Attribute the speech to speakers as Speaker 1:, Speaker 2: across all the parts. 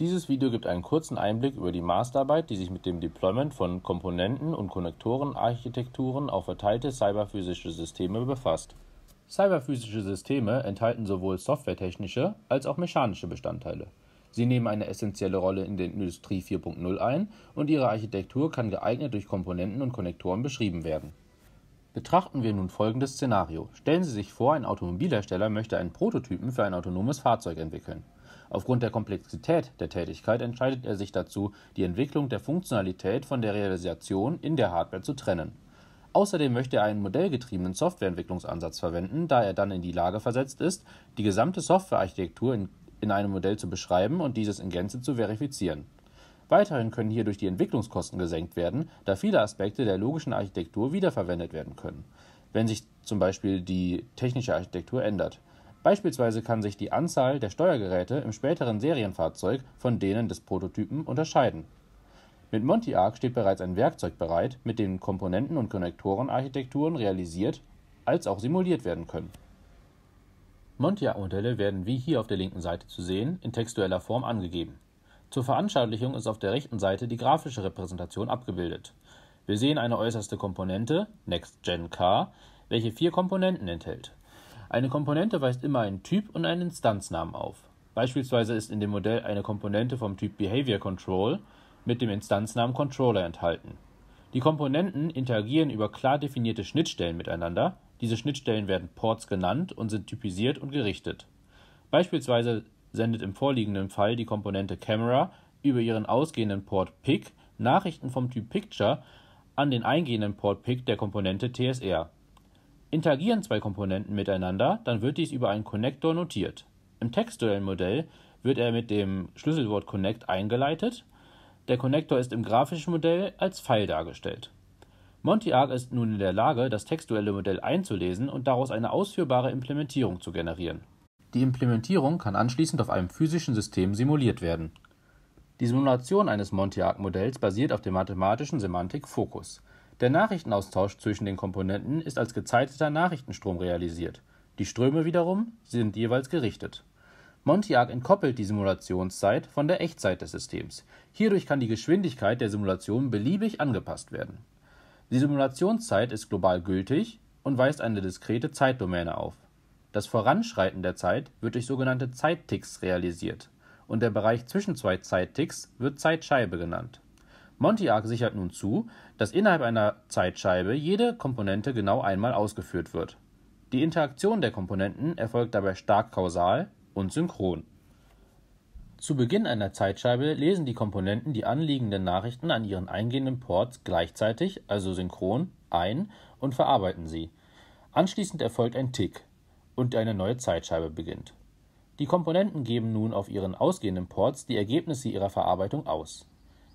Speaker 1: Dieses Video gibt einen kurzen Einblick über die Masterarbeit, die sich mit dem Deployment von Komponenten- und Konnektorenarchitekturen auf verteilte cyberphysische Systeme befasst. Cyberphysische Systeme enthalten sowohl softwaretechnische als auch mechanische Bestandteile. Sie nehmen eine essentielle Rolle in der Industrie 4.0 ein und ihre Architektur kann geeignet durch Komponenten und Konnektoren beschrieben werden. Betrachten wir nun folgendes Szenario. Stellen Sie sich vor, ein Automobilhersteller möchte einen Prototypen für ein autonomes Fahrzeug entwickeln. Aufgrund der Komplexität der Tätigkeit entscheidet er sich dazu, die Entwicklung der Funktionalität von der Realisation in der Hardware zu trennen. Außerdem möchte er einen modellgetriebenen Softwareentwicklungsansatz verwenden, da er dann in die Lage versetzt ist, die gesamte Softwarearchitektur in, in einem Modell zu beschreiben und dieses in Gänze zu verifizieren. Weiterhin können hierdurch die Entwicklungskosten gesenkt werden, da viele Aspekte der logischen Architektur wiederverwendet werden können, wenn sich zum Beispiel die technische Architektur ändert. Beispielsweise kann sich die Anzahl der Steuergeräte im späteren Serienfahrzeug von denen des Prototypen unterscheiden. Mit Monty Arc steht bereits ein Werkzeug bereit, mit dem Komponenten und Konnektorenarchitekturen realisiert als auch simuliert werden können. Monty Arc-Modelle werden wie hier auf der linken Seite zu sehen in textueller Form angegeben. Zur Veranschaulichung ist auf der rechten Seite die grafische Repräsentation abgebildet. Wir sehen eine äußerste Komponente, Next Gen Car, welche vier Komponenten enthält eine Komponente weist immer einen Typ und einen Instanznamen auf. Beispielsweise ist in dem Modell eine Komponente vom Typ Behavior Control mit dem Instanznamen Controller enthalten. Die Komponenten interagieren über klar definierte Schnittstellen miteinander. Diese Schnittstellen werden Ports genannt und sind typisiert und gerichtet. Beispielsweise sendet im vorliegenden Fall die Komponente Camera über ihren ausgehenden Port PIC Nachrichten vom Typ Picture an den eingehenden Port PIC der Komponente TSR. Interagieren zwei Komponenten miteinander, dann wird dies über einen Connector notiert. Im Textuellen-Modell wird er mit dem Schlüsselwort connect eingeleitet. Der Connector ist im grafischen Modell als Pfeil dargestellt. MontiArc ist nun in der Lage, das textuelle Modell einzulesen und daraus eine ausführbare Implementierung zu generieren. Die Implementierung kann anschließend auf einem physischen System simuliert werden. Die Simulation eines MontiArc-Modells basiert auf der mathematischen Semantik Focus. Der Nachrichtenaustausch zwischen den Komponenten ist als gezeiteter Nachrichtenstrom realisiert, die Ströme wiederum sind jeweils gerichtet. Montiac entkoppelt die Simulationszeit von der Echtzeit des Systems. Hierdurch kann die Geschwindigkeit der Simulation beliebig angepasst werden. Die Simulationszeit ist global gültig und weist eine diskrete Zeitdomäne auf. Das Voranschreiten der Zeit wird durch sogenannte Zeitticks realisiert und der Bereich zwischen zwei Zeitticks wird Zeitscheibe genannt. Montiarc sichert nun zu, dass innerhalb einer Zeitscheibe jede Komponente genau einmal ausgeführt wird. Die Interaktion der Komponenten erfolgt dabei stark kausal und synchron. Zu Beginn einer Zeitscheibe lesen die Komponenten die anliegenden Nachrichten an ihren eingehenden Ports gleichzeitig, also synchron, ein und verarbeiten sie. Anschließend erfolgt ein Tick und eine neue Zeitscheibe beginnt. Die Komponenten geben nun auf ihren ausgehenden Ports die Ergebnisse ihrer Verarbeitung aus.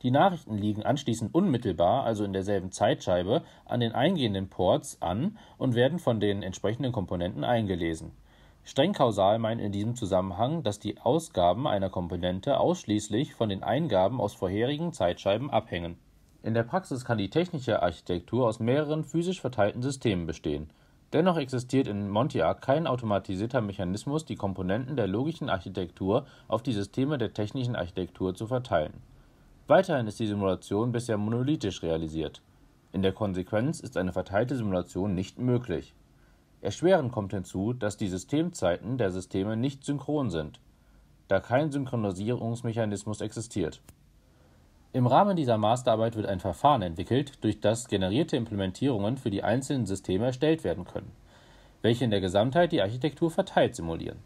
Speaker 1: Die Nachrichten liegen anschließend unmittelbar, also in derselben Zeitscheibe, an den eingehenden Ports an und werden von den entsprechenden Komponenten eingelesen. Streng kausal meint in diesem Zusammenhang, dass die Ausgaben einer Komponente ausschließlich von den Eingaben aus vorherigen Zeitscheiben abhängen. In der Praxis kann die technische Architektur aus mehreren physisch verteilten Systemen bestehen. Dennoch existiert in Montiac kein automatisierter Mechanismus, die Komponenten der logischen Architektur auf die Systeme der technischen Architektur zu verteilen Weiterhin ist die Simulation bisher monolithisch realisiert. In der Konsequenz ist eine verteilte Simulation nicht möglich. Erschwerend kommt hinzu, dass die Systemzeiten der Systeme nicht synchron sind, da kein Synchronisierungsmechanismus existiert. Im Rahmen dieser Masterarbeit wird ein Verfahren entwickelt, durch das generierte Implementierungen für die einzelnen Systeme erstellt werden können, welche in der Gesamtheit die Architektur verteilt simulieren.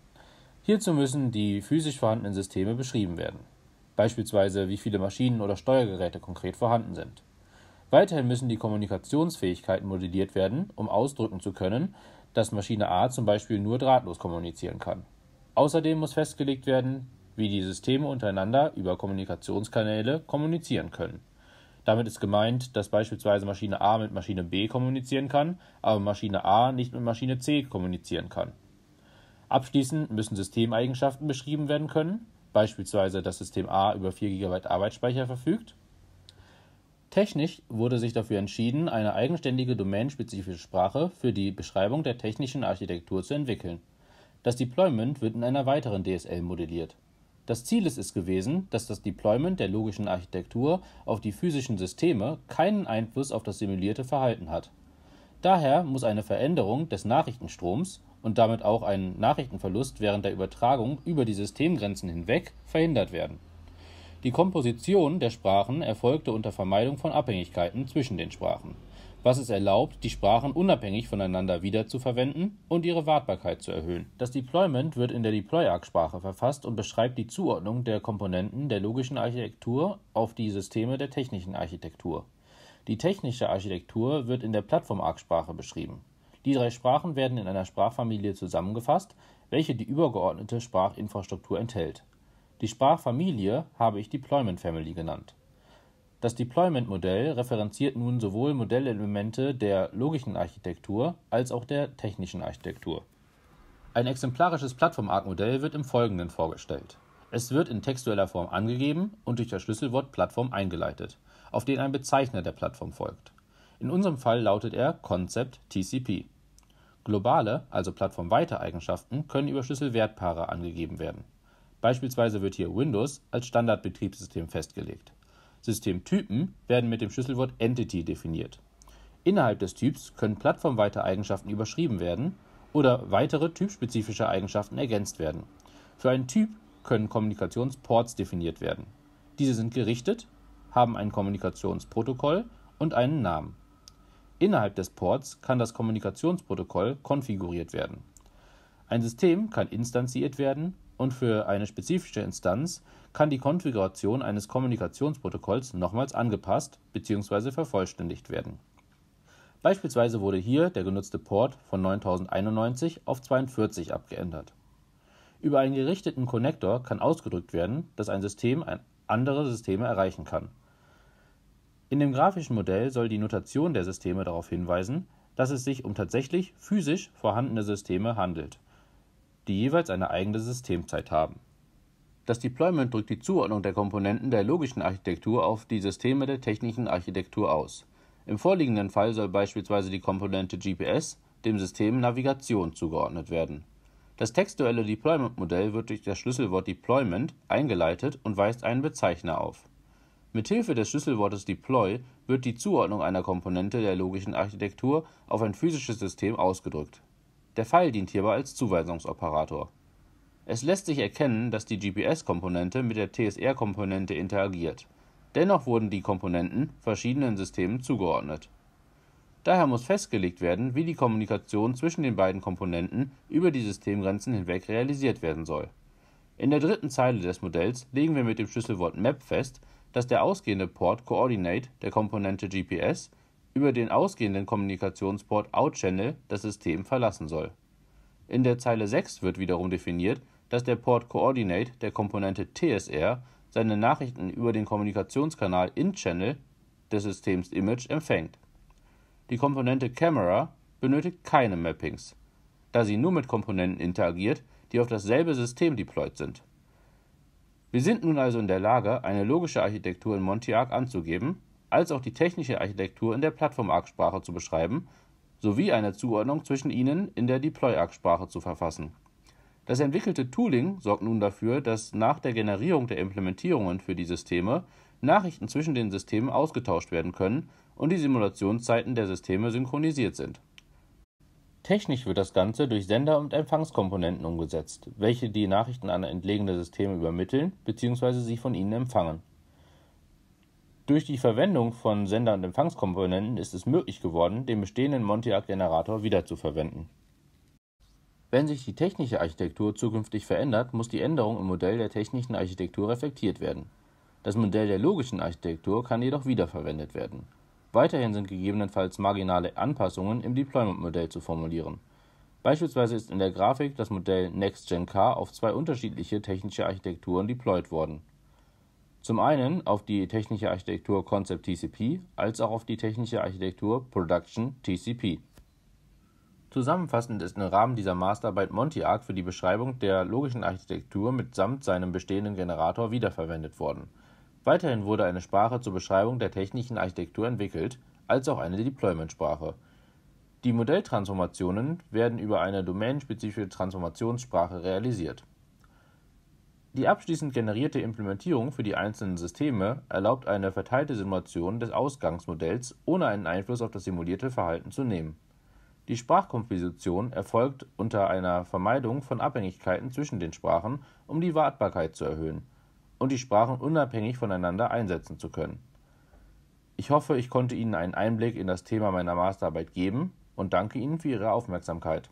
Speaker 1: Hierzu müssen die physisch vorhandenen Systeme beschrieben werden beispielsweise wie viele Maschinen oder Steuergeräte konkret vorhanden sind. Weiterhin müssen die Kommunikationsfähigkeiten modelliert werden, um ausdrücken zu können, dass Maschine A zum Beispiel nur drahtlos kommunizieren kann. Außerdem muss festgelegt werden, wie die Systeme untereinander über Kommunikationskanäle kommunizieren können. Damit ist gemeint, dass beispielsweise Maschine A mit Maschine B kommunizieren kann, aber Maschine A nicht mit Maschine C kommunizieren kann. Abschließend müssen Systemeigenschaften beschrieben werden können, beispielsweise das System A über 4 GB Arbeitsspeicher verfügt. Technisch wurde sich dafür entschieden, eine eigenständige domänenspezifische Sprache für die Beschreibung der technischen Architektur zu entwickeln. Das Deployment wird in einer weiteren DSL modelliert. Das Ziel ist es gewesen, dass das Deployment der logischen Architektur auf die physischen Systeme keinen Einfluss auf das simulierte Verhalten hat. Daher muss eine Veränderung des Nachrichtenstroms und damit auch einen Nachrichtenverlust während der Übertragung über die Systemgrenzen hinweg verhindert werden. Die Komposition der Sprachen erfolgte unter Vermeidung von Abhängigkeiten zwischen den Sprachen, was es erlaubt, die Sprachen unabhängig voneinander wiederzuverwenden und ihre Wartbarkeit zu erhöhen. Das Deployment wird in der Deploy-Arc-Sprache verfasst und beschreibt die Zuordnung der Komponenten der logischen Architektur auf die Systeme der technischen Architektur. Die technische Architektur wird in der Plattform-Arc-Sprache beschrieben. Die drei Sprachen werden in einer Sprachfamilie zusammengefasst, welche die übergeordnete Sprachinfrastruktur enthält. Die Sprachfamilie habe ich Deployment Family genannt. Das Deployment-Modell referenziert nun sowohl Modellelemente der logischen Architektur als auch der technischen Architektur. Ein exemplarisches Plattform-Arc-Modell wird im Folgenden vorgestellt. Es wird in textueller Form angegeben und durch das Schlüsselwort Plattform eingeleitet, auf den ein Bezeichner der Plattform folgt. In unserem Fall lautet er Concept TCP. Globale, also plattformweite Eigenschaften, können über Schlüsselwertpaare angegeben werden. Beispielsweise wird hier Windows als Standardbetriebssystem festgelegt. Systemtypen werden mit dem Schlüsselwort Entity definiert. Innerhalb des Typs können plattformweite Eigenschaften überschrieben werden oder weitere typspezifische Eigenschaften ergänzt werden. Für einen Typ können Kommunikationsports definiert werden. Diese sind gerichtet, haben ein Kommunikationsprotokoll und einen Namen. Innerhalb des Ports kann das Kommunikationsprotokoll konfiguriert werden. Ein System kann instanziert werden und für eine spezifische Instanz kann die Konfiguration eines Kommunikationsprotokolls nochmals angepasst bzw. vervollständigt werden. Beispielsweise wurde hier der genutzte Port von 9091 auf 42 abgeändert. Über einen gerichteten Connector kann ausgedrückt werden, dass ein System andere Systeme erreichen kann. In dem grafischen Modell soll die Notation der Systeme darauf hinweisen, dass es sich um tatsächlich physisch vorhandene Systeme handelt, die jeweils eine eigene Systemzeit haben. Das Deployment drückt die Zuordnung der Komponenten der logischen Architektur auf die Systeme der technischen Architektur aus. Im vorliegenden Fall soll beispielsweise die Komponente GPS dem System Navigation zugeordnet werden. Das textuelle Deployment-Modell wird durch das Schlüsselwort Deployment eingeleitet und weist einen Bezeichner auf. Mithilfe des Schlüsselwortes deploy wird die Zuordnung einer Komponente der logischen Architektur auf ein physisches System ausgedrückt. Der Pfeil dient hierbei als Zuweisungsoperator. Es lässt sich erkennen, dass die GPS-Komponente mit der TSR-Komponente interagiert. Dennoch wurden die Komponenten verschiedenen Systemen zugeordnet. Daher muss festgelegt werden, wie die Kommunikation zwischen den beiden Komponenten über die Systemgrenzen hinweg realisiert werden soll. In der dritten Zeile des Modells legen wir mit dem Schlüsselwort map fest, dass der ausgehende Port Coordinate der Komponente GPS über den ausgehenden Kommunikationsport Outchannel das System verlassen soll. In der Zeile 6 wird wiederum definiert, dass der Port Coordinate der Komponente TSR seine Nachrichten über den Kommunikationskanal InChannel des Systems Image empfängt. Die Komponente Camera benötigt keine Mappings, da sie nur mit Komponenten interagiert, die auf dasselbe System deployed sind wir sind nun also in der Lage, eine logische Architektur in Montiarc anzugeben, als auch die technische Architektur in der Plattform-Arc-Sprache zu beschreiben sowie eine Zuordnung zwischen ihnen in der Deploy-Arc-Sprache zu verfassen. Das entwickelte Tooling sorgt nun dafür, dass nach der Generierung der Implementierungen für die Systeme Nachrichten zwischen den Systemen ausgetauscht werden können und die Simulationszeiten der Systeme synchronisiert sind Technisch wird das Ganze durch Sender- und Empfangskomponenten umgesetzt, welche die Nachrichten an entlegene Systeme übermitteln bzw. sie von ihnen empfangen. Durch die Verwendung von Sender- und Empfangskomponenten ist es möglich geworden, den bestehenden Montiac-Generator wiederzuverwenden. Wenn sich die technische Architektur zukünftig verändert, muss die Änderung im Modell der technischen Architektur reflektiert werden. Das Modell der logischen Architektur kann jedoch wiederverwendet werden. Weiterhin sind gegebenenfalls marginale Anpassungen im Deployment-Modell zu formulieren. Beispielsweise ist in der Grafik das Modell NextGen NextGenK auf zwei unterschiedliche technische Architekturen deployed worden. Zum einen auf die technische Architektur Concept TCP als auch auf die technische Architektur Production TCP. Zusammenfassend ist im Rahmen dieser Masterarbeit Montiarc für die Beschreibung der logischen Architektur mitsamt seinem bestehenden Generator wiederverwendet worden – Weiterhin wurde eine Sprache zur Beschreibung der technischen Architektur entwickelt, als auch eine Deployment-Sprache. Die Modelltransformationen werden über eine domänenspezifische Transformationssprache realisiert. Die abschließend generierte Implementierung für die einzelnen Systeme erlaubt eine verteilte Simulation des Ausgangsmodells, ohne einen Einfluss auf das simulierte Verhalten zu nehmen. Die Sprachkomposition erfolgt unter einer Vermeidung von Abhängigkeiten zwischen den Sprachen, um die Wartbarkeit zu erhöhen und die Sprachen unabhängig voneinander einsetzen zu können. Ich hoffe, ich konnte Ihnen einen Einblick in das Thema meiner Masterarbeit geben und danke Ihnen für Ihre Aufmerksamkeit.